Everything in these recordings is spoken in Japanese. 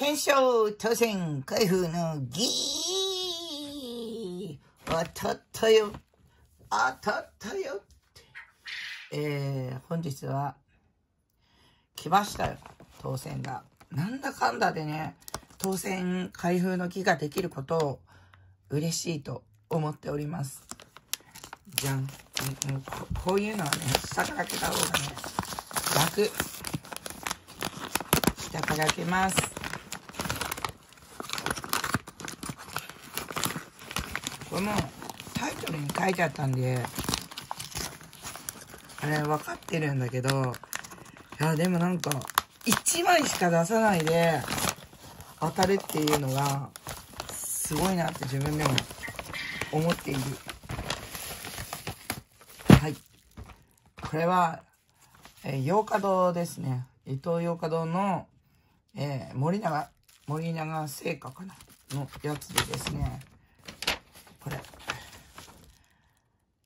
検証、当選、開封の儀当たったよ当たったよえー、本日は、来ましたよ。当選が。なんだかんだでね、当選開封の儀ができることを嬉しいと思っております。じゃん。ここういうのはね、下から開けた方がね、楽。下から開けます。このタイトルに書いてあったんで、あれ分かってるんだけど、いや、でもなんか、1枚しか出さないで当たるっていうのが、すごいなって自分でも思っている。はい。これは、えー、洋華堂ですね。伊藤洋華堂の、えー、森永、森永製菓かなのやつでですね、これ。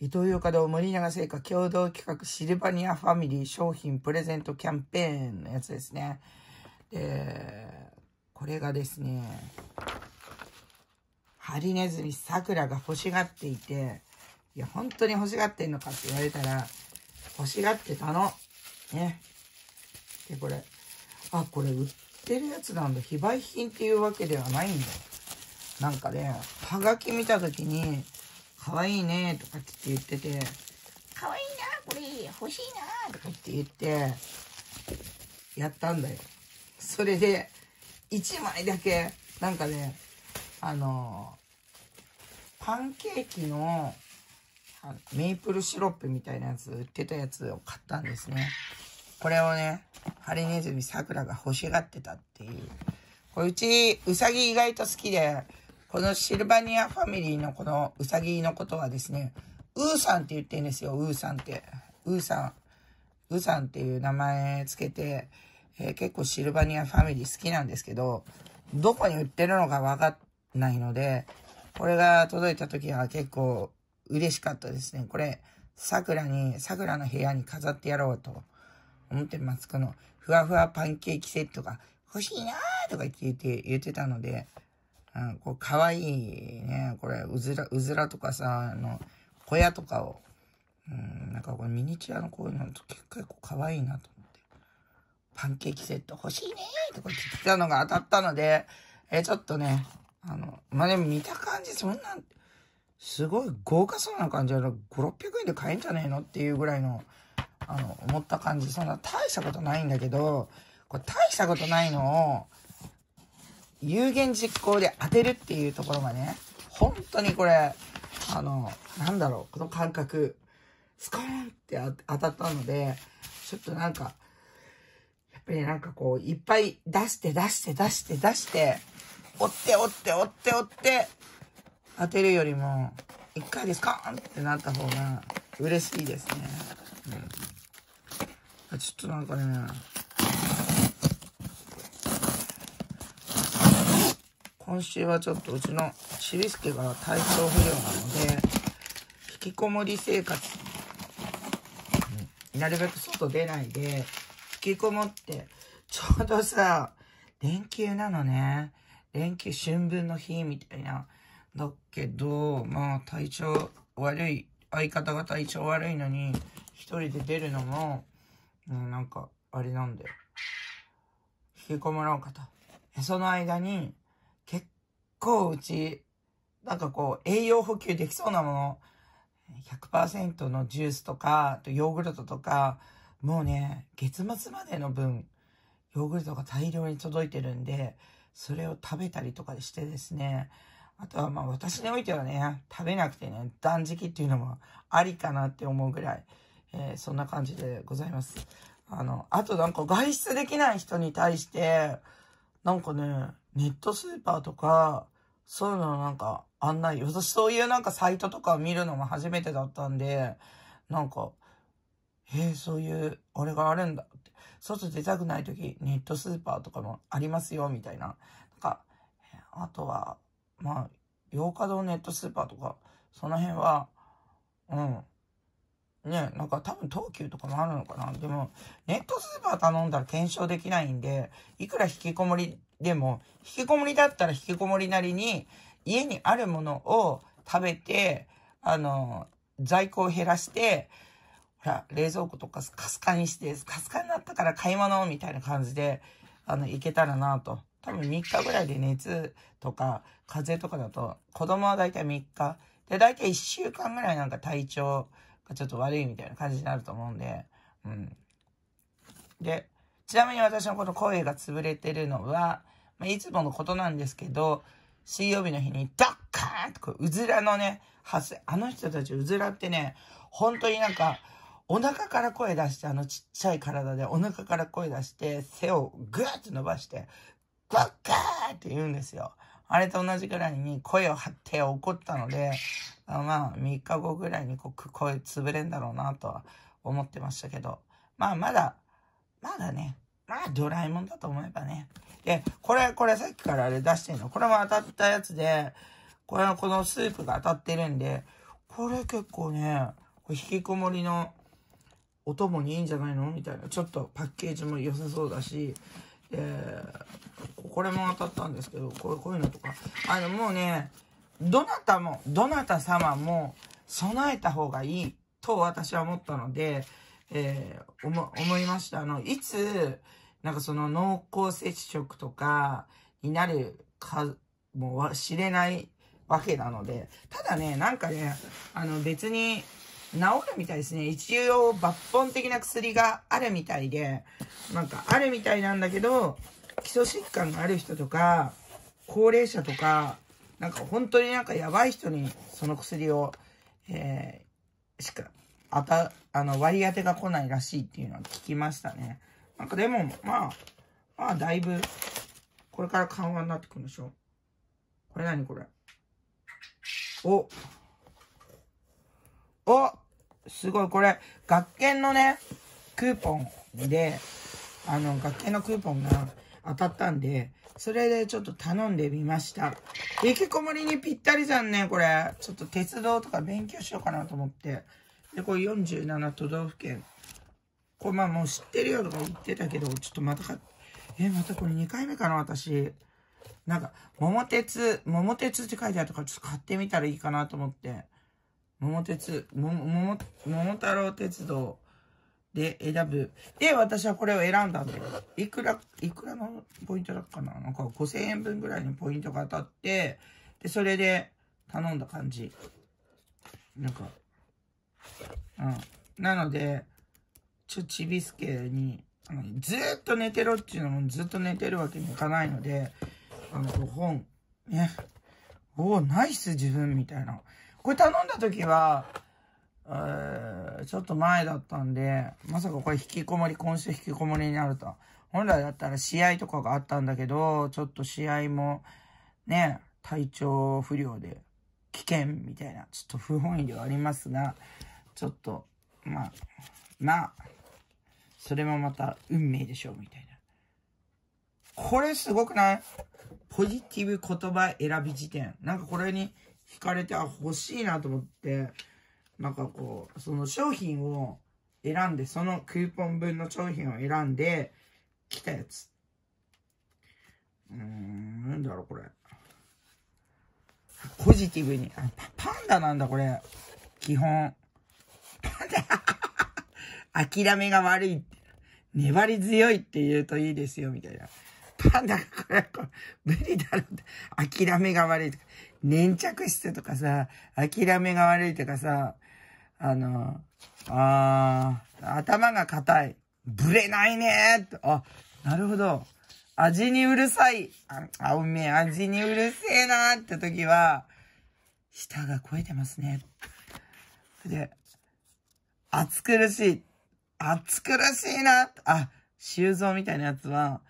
伊東洋華堂森永製菓共同企画シルバニアファミリー商品プレゼントキャンペーンのやつですね。で、これがですね、ハリネズミ桜が欲しがっていて、いや、本当に欲しがってんのかって言われたら、欲しがってたの。ね。で、これ。あ、これ売ってるやつなんだ。非売品っていうわけではないんだ。なんかね、はがき見たときに、可愛いねとかって言ってて、可愛いなこれ、欲しいなとかって言って、やったんだよ。それで、1枚だけ、なんかね、あの、パンケーキの、メープルシロップみたいなやつ、売ってたやつを買ったんですね。これをね、ハリネズミ桜が欲しがってたっていう。これうち、うさぎ意外と好きで、このシルバニアファミリーのこのうさぎのことはですね、ウーさんって言ってるんですよ、ウーさんって。ウーさん。ウーさんっていう名前つけて、えー、結構シルバニアファミリー好きなんですけど、どこに売ってるのかわかんないので、これが届いた時は結構嬉しかったですね。これ、桜に、桜の部屋に飾ってやろうと思ってます。この、ふわふわパンケーキセットが欲しいなーとか言って言ってたので、うん、こう、かわいいね、これ、うずら、うずらとかさ、あの、小屋とかを、うん、なんかこれミニチュアのこういうの結構かわいいなと思って、パンケーキセット欲しいねとか言ってたのが当たったので、え、ちょっとね、あの、まあ、でも見た感じ、そんな、すごい豪華そうな感じだ5、600円で買えんじゃねえのっていうぐらいの、あの、思った感じ、そんな大したことないんだけど、これ大したことないのを、有言実行で当てるっていうところがね、本当にこれ、あの、なんだろう、この感覚、スコーンって当たったので、ちょっとなんか、やっぱりなんかこう、いっぱい出して出して出して出して、折って折って折って折って、当てるよりも、一回でスコーンってなった方が嬉しいですね。うん、ちょっとなんかね、今週はちょっとうちのしりすけが体調不良なので、引きこもり生活、なるべく外出ないで、引きこもって、ちょうどさ、連休なのね。連休春分の日みたいな。だけど、まあ体調悪い、相方が体調悪いのに、一人で出るのも、うん、なんか、あれなんだよ。引きこもらうかと。その間に、結構うち、なんかこう、栄養補給できそうなもの、100%のジュースとか、とヨーグルトとか、もうね、月末までの分、ヨーグルトが大量に届いてるんで、それを食べたりとかしてですね、あとはまあ私においてはね、食べなくてね、断食っていうのもありかなって思うぐらい、えー、そんな感じでございます。あの、あとなんか外出できない人に対して、なんかね、ネットスーパーとか、そういうのなんか案内、私そういうなんかサイトとか見るのも初めてだったんで、なんか、えー、そういうあれがあるんだって。外出たくない時、ネットスーパーとかもありますよ、みたいな。なんか、あとは、まあ、洋華堂ネットスーパーとか、その辺は、うん。ね、なんか多分東急とかもあるのかな。でも、ネットスーパー頼んだら検証できないんで、いくら引きこもりでも、引きこもりだったら引きこもりなりに、家にあるものを食べて、あの、在庫を減らして、ほら、冷蔵庫とかスカスカにして、スカスカになったから買い物みたいな感じで、あの、行けたらなと。多分3日ぐらいで熱とか、風邪とかだと、子供はだいたい3日。で、だいたい1週間ぐらいなんか体調がちょっと悪いみたいな感じになると思うんで、うん。で、ちなみに私のこの声が潰れてるのは、まあ、いつものことなんですけど、水曜日の日にドッカーンとこう、うずらのね、発生、あの人たちうずらってね、本当になんか、お腹から声出して、あのちっちゃい体でお腹から声出して、背をぐーっと伸ばして、ドッカーって言うんですよ。あれと同じぐらいに声を張って怒ったので、あまあ、3日後ぐらいにこう声潰れんだろうなとは思ってましたけど、まあ、まだ、まだね、まあドラえもんだと思えばね。で、これ、これさっきからあれ出してんの。これも当たったやつで、これはこのスープが当たってるんで、これ結構ね、引きこもりのお供にいいんじゃないのみたいな。ちょっとパッケージも良さそうだし、えこれも当たったんですけど、これ、こういうのとか。あの、もうね、どなたも、どなた様も備えた方がいいと私は思ったので、えー、思、思いました。あの、いつ、なんかその濃厚接触とかになるか、もう知れないわけなので、ただね、なんかね、あの別に治るみたいですね。一応抜本的な薬があるみたいで、なんかあるみたいなんだけど、基礎疾患がある人とか、高齢者とか、なんか本当になんかやばい人にその薬を、えー、しかあた、あの、割り当てが来ないらしいっていうのは聞きましたね。なんかでも、まあ、まあ、だいぶ、これから緩和になってくるんでしょこれ何これおおすごい、これ、学研のね、クーポンで、あの、学研のクーポンが当たったんで、それでちょっと頼んでみました。引きこもりにぴったりじゃんね、これ。ちょっと鉄道とか勉強しようかなと思って。で、これ47都道府県。これまあもう知ってるよとか言ってたけど、ちょっとまたか、え、またこれ2回目かな、私。なんか、桃鉄、桃鉄って書いてあるから、ちょっと買ってみたらいいかなと思って。桃鉄、桃、桃、桃太郎鉄道で選ぶ。で、私はこれを選んだんだよ。いくら、いくらのポイントだったかななんか5000円分ぐらいのポイントが当たって、で、それで頼んだ感じ。なんか、うん。なので、ちょ、ちびすけに、あの、ずっと寝てろっていうのもずっと寝てるわけにいかないので、あの、本、ね。おお、ナイス自分みたいな。これ頼んだ時は、えちょっと前だったんで、まさかこれ引きこもり、今週引きこもりになると本来だったら試合とかがあったんだけど、ちょっと試合も、ね、体調不良で危険みたいな、ちょっと不本意ではありますが、ちょっと、まあ、な、それもまた運命でしょうみたいな。これすごくないポジティブ言葉選び辞典。なんかこれに惹かれて、あ、欲しいなと思って、なんかこう、その商品を選んで、そのクーポン分の商品を選んで、来たやつ。うーん、なんだろうこれ。ポジティブに。あパンダなんだこれ。基本。諦めが悪い。粘り強いって言うといいですよ、みたいな。パンダがこれ、これ無理だろって。諦めが悪いとか、粘着質とかさ、諦めが悪いとかさ、あの、あー、頭が硬い。ぶれないねーあ、なるほど。味にうるさい。あ、おめえ、味にうるせえなーって時は、舌が肥えてますね。で、暑苦しい。暑苦しいな。あ、修造みたいなやつは、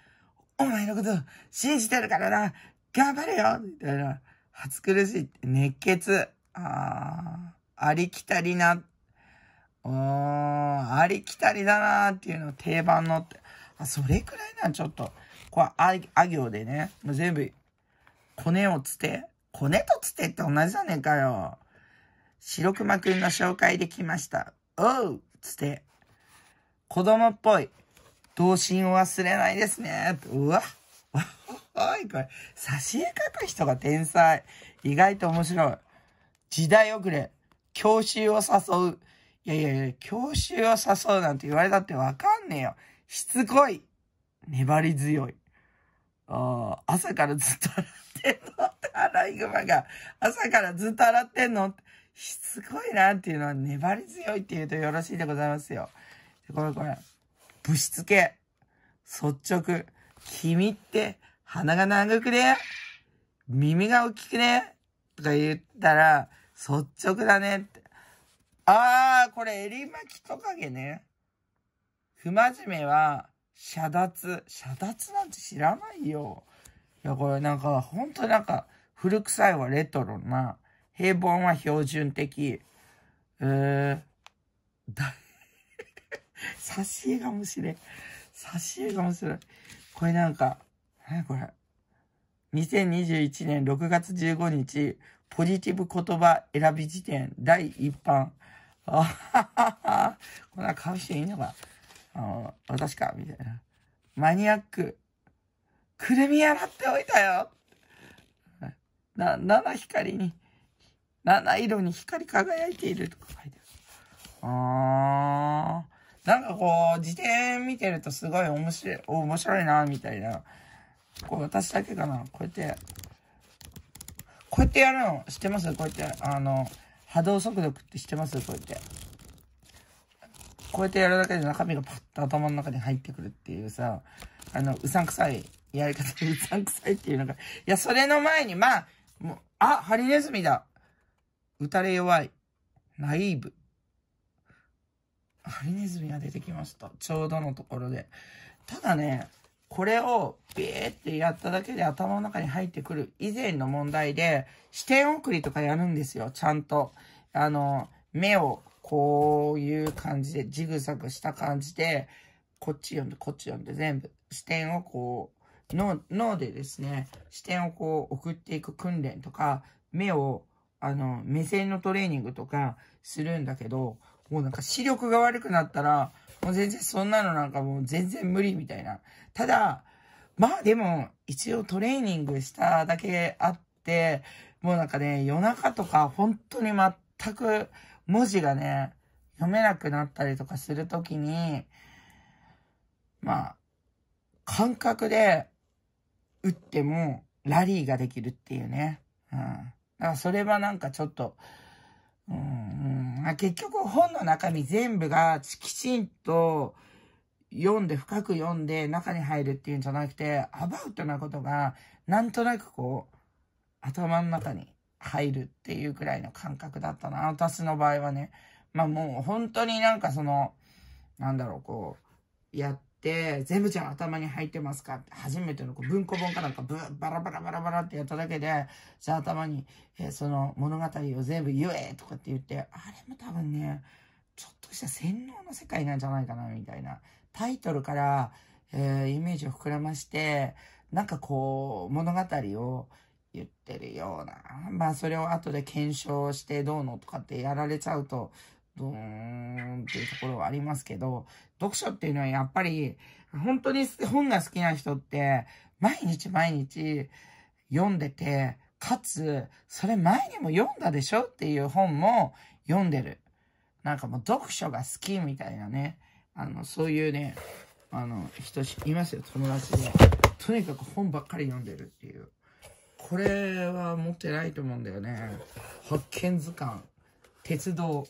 お前のこと信じてるからな。頑張れよみたいな。暑苦しいって、熱血。ああ、ありきたりな。うーありきたりだなっていうの定番のって。あ、それくらいな、ちょっと。これ、あ、あ行でね。もう全部、骨をつて。骨とつてって同じじゃねえかよ。白熊くんの紹介できました。おうつて。子供っぽい。童心を忘れないですね。うわ。おい、これ、し絵描く人が天才。意外と面白い。時代遅れ。教習を誘う。いやいやいや、教習を誘うなんて言われたってわかんねえよ。しつこい。粘り強い。ああ、朝からずっと洗ってんのってアライグマが。朝からずっと洗ってんのしつこいなっていうのは粘り強いって言うとよろしいでございますよ。これこれ。ぶしつけ。率直。君って鼻が長くね耳が大きくねとか言ったら、率直だねって。あー、これ、エリマキトカゲね。不真面目は、遮脱。遮脱なんて知らないよ。いや、これなんか、ほんとなんか、古臭いはレトロな。平凡は標準的。えー、だ、挿絵が面白い。挿絵が面白い。これなんか、何これ。2021年6月15日、ポジティブ言葉選び辞典第一版。あははは。こんな顔していいのかあの、私かみたいな。マニアック。くるみ洗っておいたよ。な、七光に、七色に光り輝いているとか書いてある。あー。なんかこう、辞典見てるとすごい面白い、面白いな、みたいな。こう、私だけかな。こうやって、こうやってやるの知ってますこうやって、あの、波動速読って知ってますこうやって。こうやってやるだけで中身がパッと頭の中に入ってくるっていうさ、あの、うさんくさいやり方、うさんくさいっていうのが、いや、それの前に、まあ、もう、あ、ハリネズミだ。打たれ弱い。ナイーブ。ハリネズミが出てきました。ちょうどのところで。ただね、これをビーってやっただけで頭の中に入ってくる以前の問題で、視点送りとかやるんですよ、ちゃんと。あの、目をこういう感じで、ジグザグした感じで、こっち読んで、こっち読んで、全部視点をこう、脳でですね、視点をこう送っていく訓練とか、目を、あの、目線のトレーニングとかするんだけど、もうなんか視力が悪くなったら、もう全然そんなのなんかもう全然無理みたいな。ただ、まあでも、一応トレーニングしただけあって、もうなんかね、夜中とか本当に全く文字がね、読めなくなったりとかするときに、まあ、感覚で打ってもラリーができるっていうね。うん。だからそれはなんかちょっと、うん、うんな。結局本の中身全部がきちんと読んで、深く読んで中に入るっていうんじゃなくて、アバウトなことがなんとなくこう、頭の中に入るっていうくらいの感覚だったな。私の場合はね。まあもう本当になんかその、なんだろう、こう、やっ、全部ちゃん頭に入ってますかって、初めての文庫本かなんかぶバラバラバラバラってやっただけで、じゃあ頭に、えー、その物語を全部言えとかって言って、あれも多分ね、ちょっとした洗脳の世界なんじゃないかな、みたいな。タイトルから、えー、イメージを膨らまして、なんかこう、物語を言ってるような。まあ、それを後で検証してどうのとかってやられちゃうと、ドーンっていうところはありますけど、読書っていうのはやっぱり、本当に本が好きな人って、毎日毎日読んでて、かつ、それ前にも読んだでしょっていう本も読んでる。なんかもう読書が好きみたいなね。あの、そういうね、あの、人いますよ、友達で。とにかく本ばっかり読んでるっていう。これは持ってないと思うんだよね。発見図鑑、鉄道。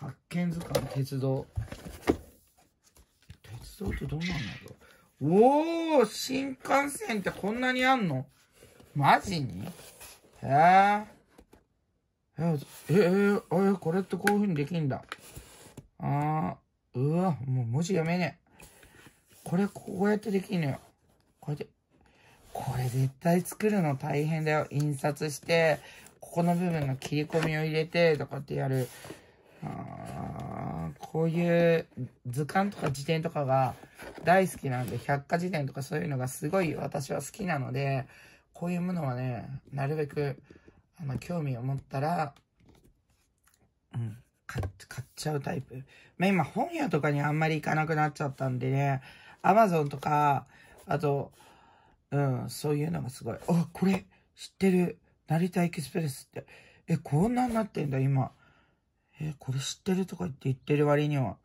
発見図鑑鉄道。鉄道ってどんなんだろうおー新幹線ってこんなにあんのマジにへえ。ええー、えこれってこういう風にできんだ。あー、うわ、もう文字読めねえ。これ、こうやってできんのよ。これで、これ絶対作るの大変だよ。印刷して、ここの部分の切り込みを入れて、とかってやる。あこういう図鑑とか辞典とかが大好きなんで、百科事典とかそういうのがすごい私は好きなので、こういうものはね、なるべく、あの、興味を持ったら、うん、買っちゃうタイプ。まあ、今本屋とかにあんまり行かなくなっちゃったんでね、アマゾンとか、あと、うん、そういうのがすごい。あ、これ、知ってる。成田エキスプレスって。え、こんなんなってんだ、今。えー、これ知ってるとか言って言ってる割には。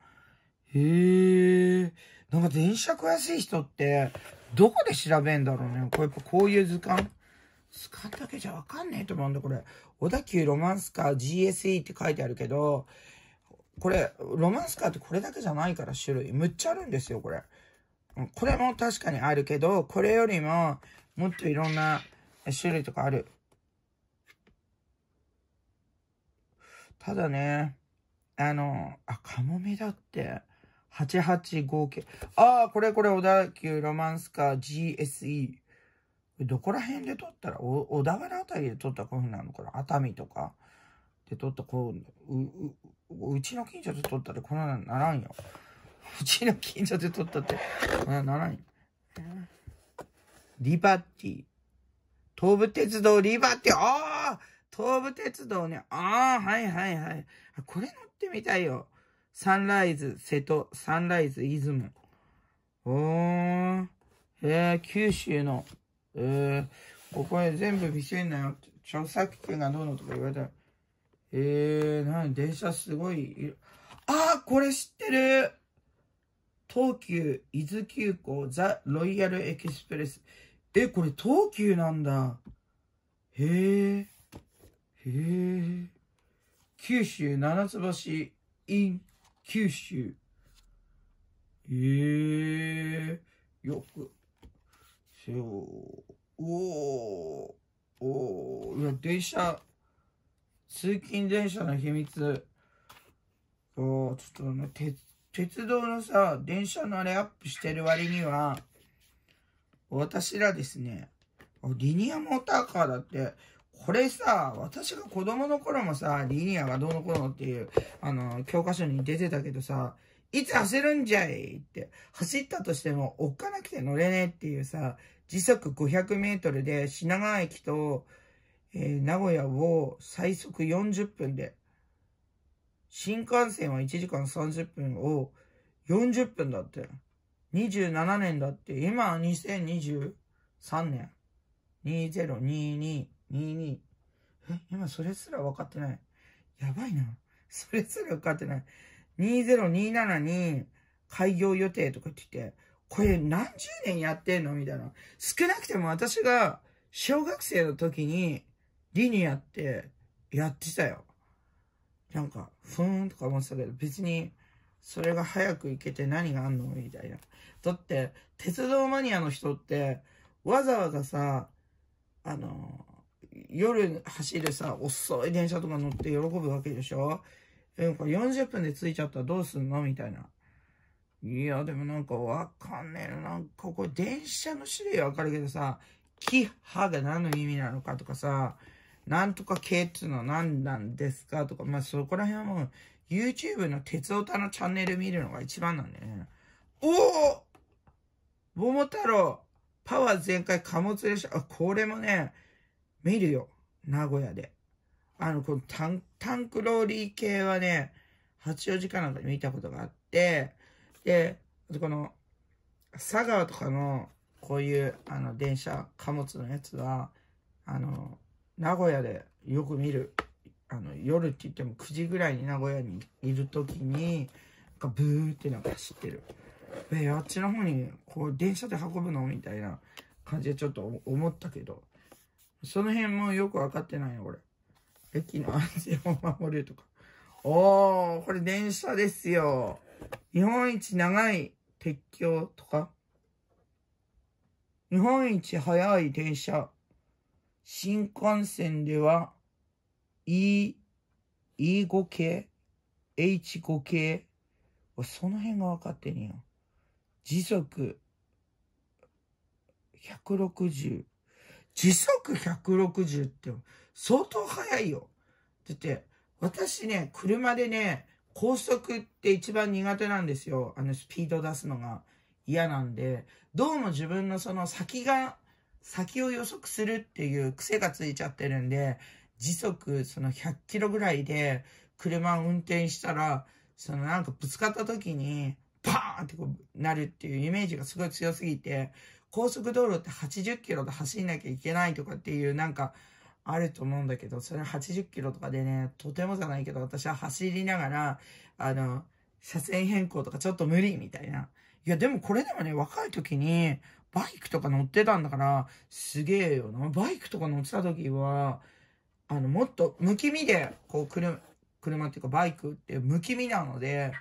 へえー、なんか電車詳しい人って、どこで調べんだろうね。これやっぱこういう図鑑図鑑だけじゃわかんねえと思うんだ、これ。小田急ロマンスカー GSE って書いてあるけど、これ、ロマンスカーってこれだけじゃないから種類。むっちゃあるんですよ、これ。これも確かにあるけど、これよりも、もっといろんな種類とかある。ただね、あの、あ、カモメだって、885系。ああ、これこれ、小田急ロマンスカー GSE。どこら辺で撮ったら、小田原あたりで撮ったこういう風なのかな熱海とかで撮ったこう、う、う、うちの近所で撮ったらこんなのならんよ。うちの近所で撮ったって、こんなならんよ。リバティ。東武鉄道リバティ。ああ東武鉄道ね。ああ、はいはいはい。これ乗ってみたいよ。サンライズ、瀬戸、サンライズ、出雲。おー。えー、九州の、えー、ここへ全部見せんなよ。著作権がどうのとか言われたら。えー、なに、電車すごい。ああ、これ知ってる東急、伊豆急行、ザ・ロイヤルエクスプレス。え、これ東急なんだ。へえ。へえ。九州七つ橋 in 九州。ええー、よく。せよ。おおおいや、電車、通勤電車の秘密。ああ、ちょっとね、鉄、鉄道のさ、電車のあれアップしてる割には、私らですね、リニアモーターカーだって、これさ、私が子供の頃もさ、リニアがどうのこうのっていう、あの、教科書に出てたけどさ、いつ走るんじゃいって、走ったとしてもおっかなくて乗れねえっていうさ、時速500メートルで品川駅と、えー、名古屋を最速40分で、新幹線は1時間30分を40分だって。27年だって、今は2023年。2022。22。え、今それすら分かってない。やばいな。それすら分かってない。2027に開業予定とかって言って、これ何十年やってんのみたいな。少なくても私が小学生の時にリニアってやってたよ。なんか、ふーんとか思ってたけど、別に、それが早く行けて何があんのみたいな。だって、鉄道マニアの人って、わざわざさ、あの、夜走るさ、遅い電車とか乗って喜ぶわけでしょえ、これ40分で着いちゃったらどうすんのみたいな。いや、でもなんかわかんねえな。なんかこれ電車の種類はわかるけどさ、キハが何の意味なのかとかさ、なんとか系っていうのは何なんですかとか、まあそこら辺はもう YouTube の鉄オタのチャンネル見るのが一番なんだよね。おお桃太郎パワー全開貨物列車。あ、これもね、見るよ。名古屋で。あの、このタン、タンクローリー系はね、八王子かなんかで見たことがあって、で、この、佐川とかの、こういう、あの、電車、貨物のやつは、あの、名古屋でよく見る、あの、夜って言っても9時ぐらいに名古屋にいるときに、なんかブーってなんか走ってる。え、あっちの方に、こう、電車で運ぶのみたいな感じでちょっと思ったけど、その辺もよくわかってないの、これ。駅の安全を守るとか。おー、これ電車ですよ。日本一長い鉄橋とか。日本一早い電車。新幹線では、E、E5 系 ?H5 系その辺が分かってんよ。時速160。時速160って相当速いよ。言って、私ね、車でね、高速って一番苦手なんですよ。あのスピード出すのが嫌なんで、どうも自分のその先が、先を予測するっていう癖がついちゃってるんで、時速その100キロぐらいで車を運転したら、そのなんかぶつかった時に、パーンってこうなるっていうイメージがすごい強すぎて、高速道路って80キロで走んなきゃいけないとかっていうなんかあると思うんだけど、それ80キロとかでね、とてもじゃないけど私は走りながら、あの、車線変更とかちょっと無理みたいな。いや、でもこれでもね、若い時にバイクとか乗ってたんだから、すげえよな。バイクとか乗ってた時は、あの、もっと、むきみで、こう、車、車っていうかバイクってむき身なので、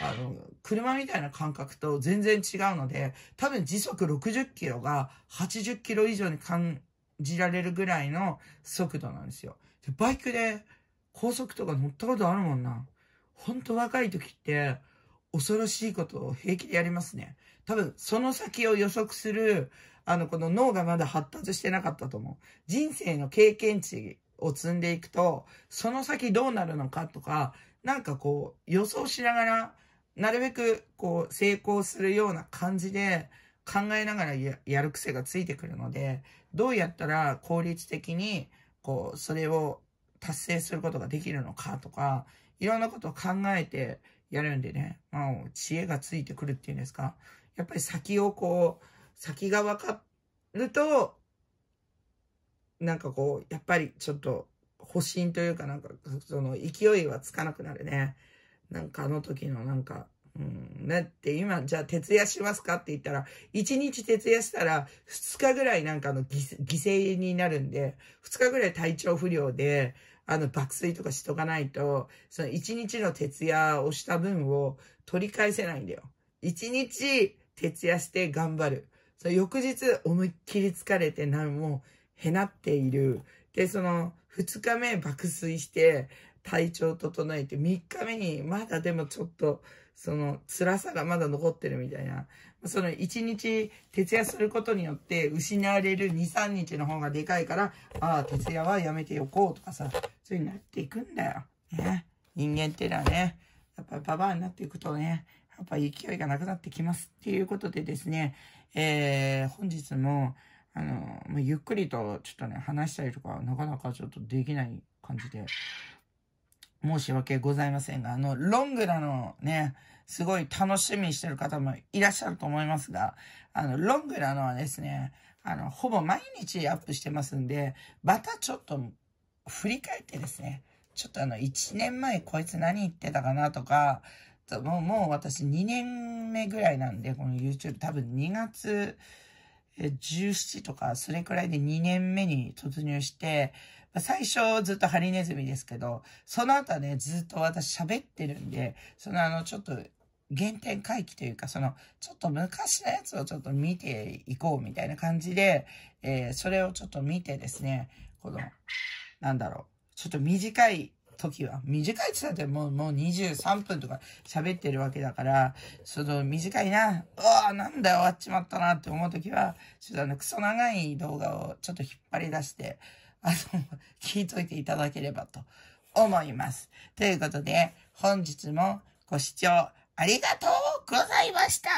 あの、車みたいな感覚と全然違うので、多分時速60キロが80キロ以上に感じられるぐらいの速度なんですよ。でバイクで高速とか乗ったことあるもんな。ほんと若い時って恐ろしいことを平気でやりますね。多分その先を予測する、あの、この脳がまだ発達してなかったと思う。人生の経験値を積んでいくと、その先どうなるのかとか、なんかこう予想しながら、なるべくこう成功するような感じで考えながらややる癖がついてくるので、どうやったら効率的にこうそれを達成することができるのかとか、いろんなことを考えてやるんでね、まあ、知恵がついてくるっていうんですか。やっぱり先をこう、先が分かると、なんかこう、やっぱりちょっと、保身というかなんか、その勢いはつかなくなるね。なんかあの時のなんか、うん、だって今、じゃあ徹夜しますかって言ったら、1日徹夜したら、2日ぐらいなんかの犠牲になるんで、2日ぐらい体調不良で、あの、爆睡とかしとかないと、その1日の徹夜をした分を取り返せないんだよ。1日徹夜して頑張る。その翌日思いっきり疲れて何もへなっている。で、その、2日目爆睡して、体調整えて、3日目にまだでもちょっと、その辛さがまだ残ってるみたいな。その1日徹夜することによって失われる2、3日の方がでかいから、ああ、徹夜はやめておこうとかさ、そういうになっていくんだよ。ね。人間っていうのはね、やっぱババアになっていくとね、やっぱ勢いがなくなってきますっていうことでですね、えー、本日も、あの、まあ、ゆっくりとちょっとね、話したりとか、なかなかちょっとできない感じで、申し訳ございませんが、あの、ロングなのね、すごい楽しみにしてる方もいらっしゃると思いますが、あの、ロングなのはですね、あの、ほぼ毎日アップしてますんで、またちょっと振り返ってですね、ちょっとあの、1年前こいつ何言ってたかなとか、もう、もう私2年目ぐらいなんで、この YouTube 多分2月、17とか、それくらいで2年目に突入して、最初ずっとハリネズミですけど、その後はね、ずっと私喋ってるんで、そのあの、ちょっと、原点回帰というか、その、ちょっと昔のやつをちょっと見ていこうみたいな感じで、えー、それをちょっと見てですね、この、なんだろう、ちょっと短い時は。短いって言ったらもう、もう23分とか喋ってるわけだから、その短いな、うわなんだよ、終わっちまったなって思う時は、ちょっとあの、クソ長い動画をちょっと引っ張り出して、あの、聞いといていただければと思います。ということで、本日もご視聴ありがとうございました